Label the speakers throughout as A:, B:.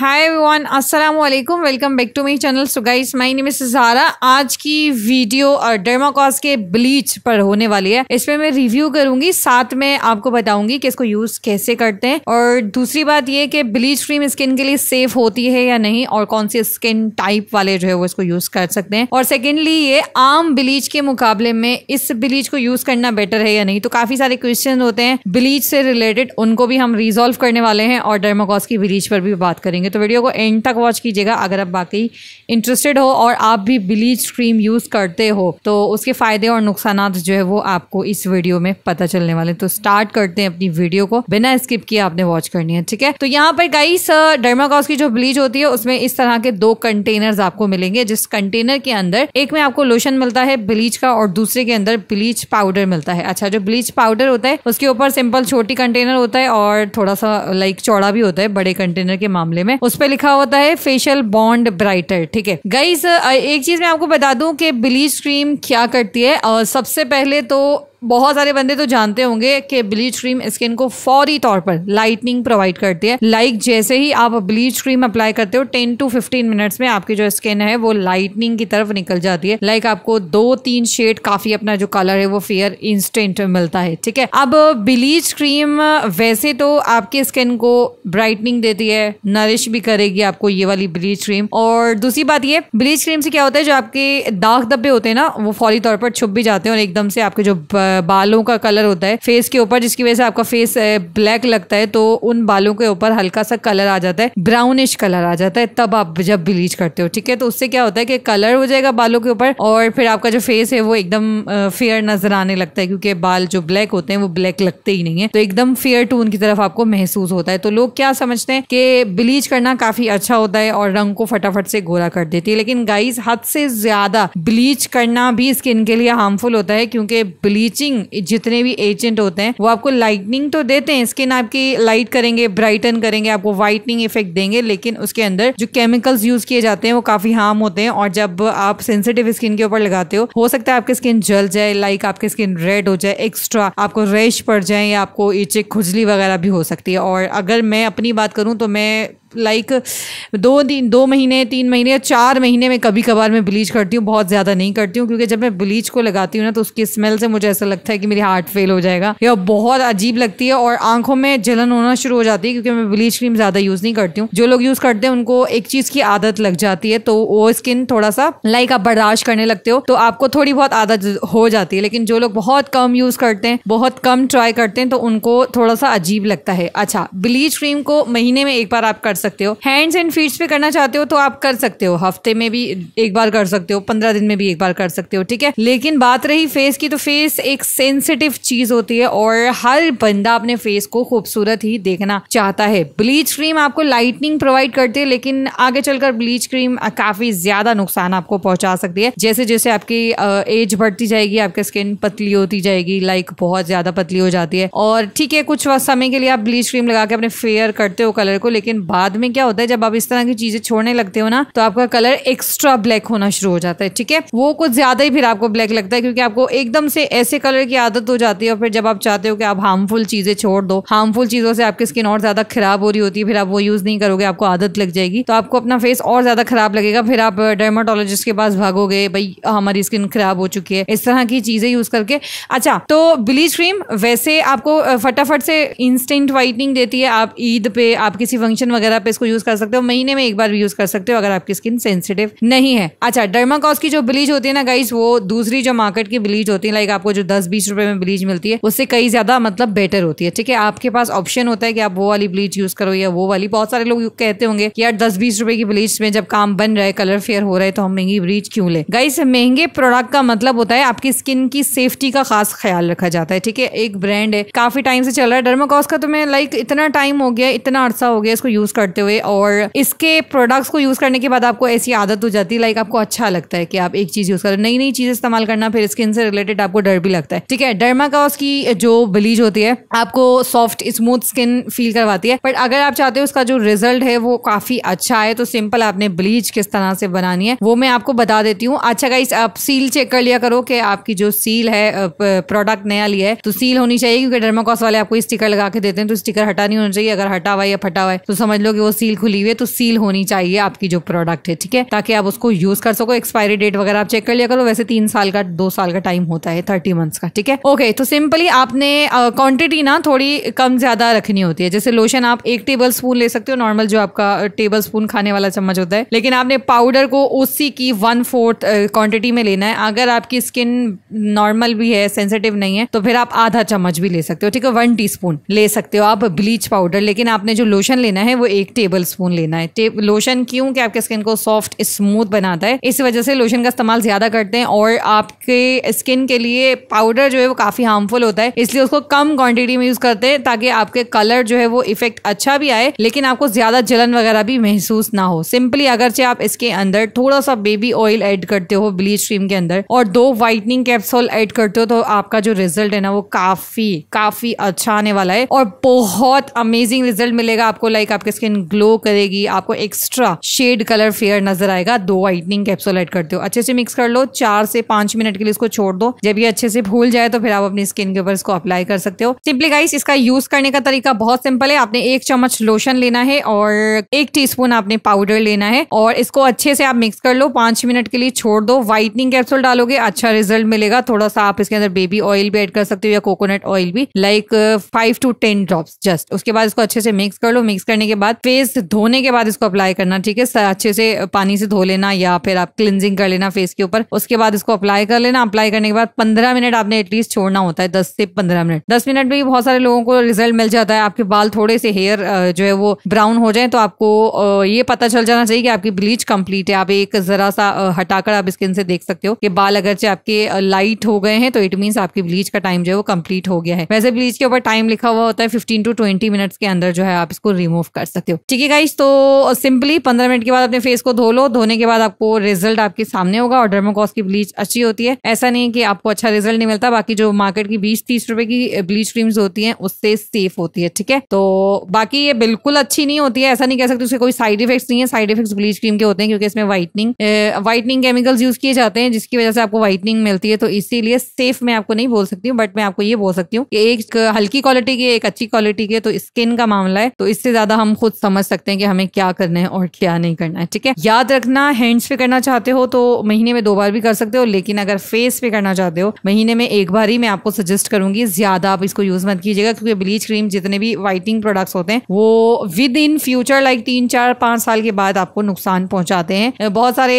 A: हाय everyone अस्सलाम वालेकुम welcome back to my channel so guys my name is Zara आज की वीडियो डर्माकॉस के ब्लीच पर होने वाली है इसमें मैं रिव्यू करूंगी साथ में आपको बताऊंगी कि इसको यूज कैसे करते हैं और दूसरी बात ये कि ब्लीच क्रीम स्किन के लिए सेफ होती है या नहीं और कौन सी स्किन टाइप वाले जो है वो इसको यूज कर सकते हैं और सेकेंडली ये आम ब्लीच के मुकाबले में इस ब्लीच को यूज करना बेटर है या नहीं तो काफी सारे क्वेश्चन होते हैं ब्लीच से रिलेटेड उनको भी हम रिजोल्व करने वाले हैं और डर्माकॉस की ब्लीच पर भी बात करेंगे तो वीडियो को एंड तक वॉच कीजिएगा अगर आप बाकी इंटरेस्टेड हो और आप भी ब्लीच क्रीम यूज़ करते हो तो उसके फ़ायदे और नुकसान जो है वो आपको इस वीडियो में पता चलने वाले तो स्टार्ट करते हैं अपनी वीडियो को बिना स्किप किए आपने वॉच करनी है ठीक है तो यहाँ पर गाइस डर्माकॉस की जो ब्लीच होती है उसमें इस तरह के दो कंटेनर आपको मिलेंगे जिस कंटेनर के अंदर एक में आपको लोशन मिलता है ब्लीच का और दूसरे के अंदर ब्लीच पाउडर मिलता है अच्छा जो ब्लीच पाउडर होता है उसके ऊपर सिंपल छोटी कंटेनर होता है और थोड़ा सा लाइक चौड़ा भी होता है बड़े कंटेनर के मामले में उस पर लिखा होता है फेशियल बॉन्ड ब्राइटर ठीक है गाइज एक चीज मैं आपको बता दूं कि ब्लीच क्रीम क्या करती है और सबसे पहले तो बहुत सारे बंदे तो जानते होंगे कि ब्लीच क्रीम स्किन को फौरी तौर पर लाइटनिंग प्रोवाइड करती है लाइक like जैसे ही आप ब्लीच क्रीम अप्लाई करते हो टेन टू फिफ्टीन मिनट्स में आपकी जो स्किन है वो लाइटनिंग की तरफ निकल जाती है लाइक like आपको दो तीन शेड काफी अपना जो कलर है वो फेयर इंस्टेंट मिलता है ठीक है अब ब्लीच क्रीम वैसे तो आपकी स्किन को ब्राइटनिंग देती है नरिश भी करेगी आपको ये वाली ब्लीच क्रीम और दूसरी बात ये ब्लीच क्रीम से क्या होता है जो आपके दाग धब्बे होते हैं ना वो फौरी तौर पर छुप भी जाते हैं और एकदम से आपके जो बालों का कलर होता है फेस के ऊपर जिसकी वजह से आपका फेस ब्लैक लगता है तो उन बालों के ऊपर हल्का सा कलर आ जाता है ब्राउनिश कलर आ जाता है तब आप जब ब्लीच करते हो ठीक है तो उससे क्या होता है कि कलर हो जाएगा बालों के ऊपर और फिर आपका जो फेस है वो एकदम फेयर नजर आने लगता है क्योंकि बाल जो ब्लैक होते हैं वो ब्लैक लगते ही नहीं है तो एकदम फेयर टून की तरफ आपको महसूस होता है तो लोग क्या समझते हैं कि ब्लीच करना काफी अच्छा होता है और रंग को फटाफट से गोरा कर देती है लेकिन गाइस हद से ज्यादा ब्लीच करना भी स्किन के लिए हार्मफुल होता है क्योंकि ब्लीच स्टिचिंग जितने भी एजेंट होते हैं वो आपको लाइटनिंग तो देते हैं स्किन आपकी लाइट करेंगे ब्राइटन करेंगे आपको व्हाइटनिंग इफेक्ट देंगे लेकिन उसके अंदर जो केमिकल्स यूज किए जाते हैं वो काफी हार्म होते हैं और जब आप सेंसिटिव स्किन के ऊपर लगाते हो हो सकता है आपकी स्किन जल जाए लाइक आपकी स्किन रेड हो जाए एक्स्ट्रा आपको रेश पड़ जाए या आपको ईचे खुजली वगैरह भी हो सकती है और अगर मैं अपनी बात करूं तो मैं लाइक दो दिन दो महीने तीन महीने या चार महीने में कभी कभार मैं ब्लीच करती हूँ बहुत ज़्यादा नहीं करती हूँ क्योंकि जब मैं ब्लीच को लगाती हूँ ना तो उसकी स्मेल से मुझे ऐसा लगता है कि मेरी हार्ट फेल हो जाएगा या बहुत अजीब लगती है और आंखों में जलन होना शुरू हो जाती है क्योंकि मैं ब्लीच क्रीम ज़्यादा यूज़ नहीं करती हूँ जो लोग यूज़ करते हैं उनको एक चीज़ की आदत लग जाती है तो वो स्किन थोड़ा सा लाइक आप बर्दाश्त करने लगते हो तो आपको थोड़ी बहुत आदत हो जाती है लेकिन जो लोग बहुत कम यूज़ करते हैं बहुत कम ट्राई करते हैं तो उनको थोड़ा सा अजीब लगता है अच्छा ब्लीच क्रीम को महीने में एक बार आप कर सकते हो हैंड्स एंड फीट्स पे करना चाहते हो तो आप कर सकते हो हफ्ते में भी एक बार कर सकते हो पंद्रह दिन में भी एक बार कर सकते हो ठीक है लेकिन बात रही फेस की तो फेस एक सेंसिटिव चीज होती है और हर बंदा अपने फेस को खूबसूरत ही देखना चाहता है ब्लीच क्रीम आपको लाइटनिंग प्रोवाइड करती है लेकिन आगे चलकर ब्लीच क्रीम काफी ज्यादा नुकसान आपको पहुंचा सकती है जैसे जैसे आपकी एज बढ़ती जाएगी आपकी स्किन पतली होती जाएगी लाइक बहुत ज्यादा पतली हो जाती है और ठीक है कुछ समय के लिए आप ब्लीच क्रीम लगा के अपने फेयर करते हो कलर को लेकिन बाद बाद में क्या होता है जब आप इस तरह की चीजें छोड़ने लगते हो ना तो आपका कलर एक्स्ट्रा ब्लैक होना शुरू हो जाता है ठीक है वो कुछ ज्यादा ही फिर आपको ब्लैक लगता है क्योंकि आपको एकदम से ऐसे कलर की आदत हो जाती है और फिर जब आप चाहते हो कि आप हार्मफुल चीजें छोड़ दो हार्मफुल चीजों से आपकी स्किन और ज्यादा खराब हो रही होती है फिर आप वो यूज नहीं करोगे आपको आदत लग जाएगी तो आपको अपना फेस और ज्यादा खराब लगेगा फिर आप डर्माटोलॉजिस्ट के पास भागोगे भाई हमारी स्किन खराब हो चुकी है इस तरह की चीजें यूज करके अच्छा तो ब्लीच क्रीम वैसे आपको फटाफट से इंस्टेंट वाइटनिंग देती है आप ईद पे आप किसी फंक्शन वगैरह आप इसको यूज कर सकते हो महीने में एक बार यूज कर सकते हो अगर आपकी स्किन सेंसिटिव नहीं है अच्छा डर्माकॉस की जो ब्लीच होती है ना गाइस वो दूसरी जो मार्केट की ब्लीच होती है लाइक आपको जो दस बीस रुपए में ब्लीच मिलती है उससे कई ज्यादा मतलब बेटर होती है ठीक है आपके पास ऑप्शन होता है कि आप वो वाली ब्लीच यूज करो या वो वाली बहुत सारे लोग कहते होंगे कि यार दस बीस रुपए की ब्लीच में जब काम बन रहा है कलर फेयर हो रहा है तो हम महंगी ब्लीच क्यों ले गाइस महंगे प्रोडक्ट का मतलब होता है आपकी स्किन की सेफ्टी का खास ख्याल रखा जाता है ठीक है एक ब्रांड है काफी टाइम से चल रहा है डर्माकॉस का तो मैं लाइक इतना टाइम हो गया इतना अर्सा हो गया इसको यूज कर करते हुए और इसके प्रोडक्ट्स को यूज करने के बाद आपको ऐसी आदत हो जाती है लाइक आपको अच्छा लगता है कि आप एक चीज यूज करो नई नई चीज इस्तेमाल करना फिर स्किन से रिलेटेड आपको डर भी लगता है ठीक है डरमा का की जो ब्लीच होती है आपको सॉफ्ट स्मूथ स्किन फील करवाती है बट अगर आप चाहते हो उसका जो रिजल्ट है वो काफी अच्छा है तो सिंपल आपने ब्लीच किस तरह से बनानी है वो मैं आपको बता देती हूँ अच्छा गाइस आप सील चेक कर लिया करो कि आपकी जो सील है प्रोडक्ट नया लिया है तो सील होनी चाहिए क्योंकि डर्माकॉस वाले आपको स्टिकर लगा के देते हैं तो स्टिकर हटा नहीं होना चाहिए अगर हटा हुआ या फटा हुआ है तो समझ लो कि भी वो सील खुली हुई है तो सील होनी चाहिए आपकी जो प्रोडक्ट है ठीक है ताकि आप उसको यूज कर सको एक्सपायरी डेट वगैरह आप चेक कर लिया करो वैसे तीन साल का दो साल का टाइम होता है थर्टी मंथ्स का ठीक है ओके तो सिंपली आपने क्वांटिटी ना थोड़ी कम ज्यादा रखनी होती है जैसे लोशन आप एक टेबल स्पून ले सकते हो नॉर्मल जो आपका टेबल स्पून खाने वाला चम्मच होता है लेकिन आपने पाउडर को उसी की वन फोर्थ क्वांटिटी में लेना है अगर आपकी स्किन नॉर्मल भी है सेंसिटिव नहीं है तो फिर आप आधा चम्मच भी ले सकते हो ठीक है वन टी ले सकते हो आप ब्लीच पाउडर लेकिन आपने जो लोशन लेना है वो एक टेबल स्पून लेना है लोशन क्यों कि आपके स्किन को सॉफ्ट स्मूथ बनाता है इस वजह से लोशन का इस्तेमाल ज्यादा करते हैं और आपके स्किन के लिए पाउडर जो है वो काफी हार्मफुल होता है इसलिए उसको कम क्वांटिटी में यूज करते हैं ताकि आपके कलर जो है वो इफेक्ट अच्छा भी आए लेकिन आपको ज्यादा जलन वगैरह भी महसूस ना हो सिंपली अगर आप इसके अंदर थोड़ा सा बेबी ऑयल ऐड करते हो ब्लीच क्रीम के अंदर और दो व्हाइटनिंग कैप्सूल ऐड करते हो तो आपका जो रिजल्ट है ना वो काफी काफी अच्छा आने वाला है और बहुत अमेजिंग रिजल्ट मिलेगा आपको लाइक आपके स्किन स्किन ग्लो करेगी आपको एक्स्ट्रा शेड कलर फेयर नजर आएगा दो व्हाइटनिंग कैप्सूल एड करते हो अच्छे से मिक्स कर लो चार से पांच मिनट के लिए इसको छोड़ दो जब ये अच्छे से भूल जाए तो फिर आप अपनी स्किन के ऊपर इसको अप्लाई कर सकते हो सिंपली गाइस इसका यूज करने का तरीका बहुत सिंपल है आपने एक चम्मच लोशन लेना है और एक टी आपने पाउडर लेना है और इसको अच्छे से आप मिक्स कर लो पांच मिनट के लिए छोड़ दो व्हाइटनिंग कैप्सूल डालोगे अच्छा रिजल्ट मिलेगा थोड़ा सा आप इसके अंदर बेबी ऑयल भी एड कर सकते हो या कोकोनट ऑयल भी like five to ten drop just उसके बाद इसको अच्छे से मिक्स कर लो मिक्स करने के बाद फेस धोने के बाद इसको अप्लाई करना ठीक है अच्छे से पानी से धो लेना या फिर आप क्लिनजिंग कर लेना फेस के ऊपर उसके बाद इसको अप्लाई कर लेना अप्लाई करने के बाद पंद्रह मिनट आपने एटलीस्ट छोड़ना होता है दस से पंद्रह मिनट दस मिनट में बहुत सारे लोगों को रिजल्ट मिल जाता है आपके बाल थोड़े से हेयर जो है वो ब्राउन हो जाए तो आपको ये पता चल जाना चाहिए कि आपकी ब्लीच कंप्लीट है आप एक जरा सा हटाकर आप स्किन से देख सकते हो कि बाल अगर अगरचे आपके लाइट हो गए हैं तो इट मीन्स आपकी ब्लीच का टाइम जो है वो कंप्लीट हो गया है वैसे ब्लीच के ऊपर टाइम लिखा हुआ होता है फिफ्टीन टू ट्वेंटी मिनट्स के अंदर जो है आप इसको रिमूव कर सकते सकते हो ठीक है गाइस तो सिंपली पंद्रह मिनट के बाद अपने फेस को धो लो धोने के बाद आपको रिजल्ट आपके सामने होगा और डर्मोकॉस की ब्लीच अच्छी होती है ऐसा नहीं कि आपको अच्छा रिजल्ट नहीं मिलता बाकी जो मार्केट की बीस तीस रुपए की ब्लीच क्रीम्स होती है उससे सेफ होती है ठीक है तो बाकी ये बिल्कुल अच्छी नहीं होती है ऐसा नहीं कह सकते उसके कोई साइड इफेक्ट्स नहीं है साइड इफेक्ट्स ब्लीच क्रीम के होते हैं क्योंकि इसमें व्हाइटनिंग व्हाइटनिंग केमिकल्स यूज किए जाते हैं जिसकी वजह से आपको व्हाइटनिंग मिलती है तो इसीलिए सेफ मैं आपको नहीं बोल सकती हूँ बट मैं आपको ये बोल सकती हूँ कि एक हल्की क्वालिटी की एक अच्छी क्वालिटी की तो स्किन का मामला है तो इससे ज्यादा हम खुद समझ सकते हैं कि हमें क्या करना है और क्या नहीं करना है ठीक है याद रखना हैंड्स पे करना चाहते हो तो महीने में दो बार भी कर सकते हो लेकिन अगर फेस पे करना चाहते हो महीने में एक बार ही मैं आपको सजेस्ट करूंगी ज्यादा आप इसको यूज मत कीजिएगा क्योंकि ब्लीच क्रीम जितने भी वाइटिंग प्रोडक्ट्स होते हैं वो विद इन फ्यूचर लाइक तीन चार पांच साल के बाद आपको नुकसान पहुंचाते हैं बहुत सारे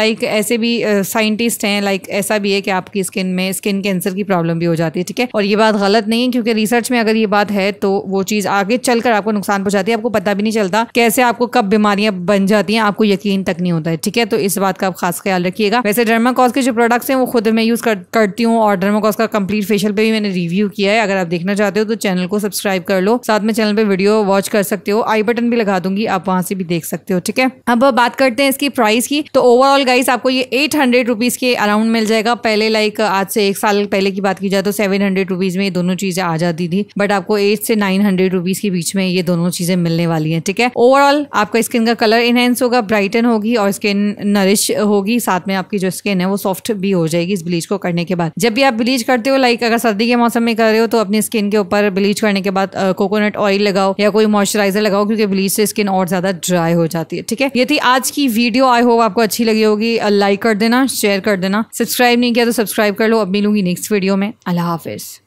A: लाइक ऐसे भी साइंटिस्ट हैं लाइक ऐसा भी है कि आपकी स्किन में स्किन कैंसर की प्रॉब्लम भी हो जाती है ठीक है और ये बात गलत नहीं है क्योंकि रिसर्च में अगर ये बात है तो वो चीज आगे चलकर आपको नुकसान पहुंचाती है आपको पता भी भी नहीं चलता कैसे आपको कब बीमारियां बन जाती हैं आपको यकीन तक नहीं होता है ठीक है तो इस बात का आप खास ख्याल रखिएगा वैसे डर्माकॉस के जो प्रोडक्ट्स हैं वो खुद मैं यूज़ कर, करती हूँ और डर्माकॉस का कंप्लीट फेशियल पे भी मैंने रिव्यू किया है अगर आप देखना चाहते हो तो चैनल को सब्सक्राइब कर लो साथ में चैनल पर वीडियो वॉच कर सकते हो आई बटन भी लगा दूंगी आप वहां से भी देख सकते हो ठीक है अब बात करते हैं इसकी प्राइस की तो ओवरऑल गाइस आपको ये एट हंड्रेड रुपीज के अराउंड मिल जाएगा पहले लाइक आज से एक साल पहले की बात की जाए तो सेवन हंड्रेड रुपीज में ये दोनों चीजें आ जाती थी बट आपको एट से नाइन हंड्रेड रुपीज के बीच में ये दोनों चीजें मिलने वाली रही है ठीक है ओवरऑल आपका स्किन का कलर इनहेंस होगा ब्राइटन होगी और स्किन नरिश होगी साथ में आपकी जो स्किन है वो सॉफ्ट भी हो जाएगी इस ब्लीच को करने के बाद जब भी आप ब्लीच करते हो लाइक अगर सर्दी के मौसम में कर रहे हो तो अपनी स्किन के ऊपर ब्लीच करने के बाद कोकोनट ऑयल लगाओ या कोई मॉइस्चराइजर लगाओ क्योंकि ब्लीच से स्किन और ज्यादा ड्राई हो जाती है ठीक है ये थी आज की वीडियो आई होप आपको अच्छी लगी होगी लाइक कर देना शेयर कर देना सब्सक्राइब नहीं किया तो सब्सक्राइब कर लो अब मिलूंगी नेक्स्ट वीडियो में अल्लाह हाफिज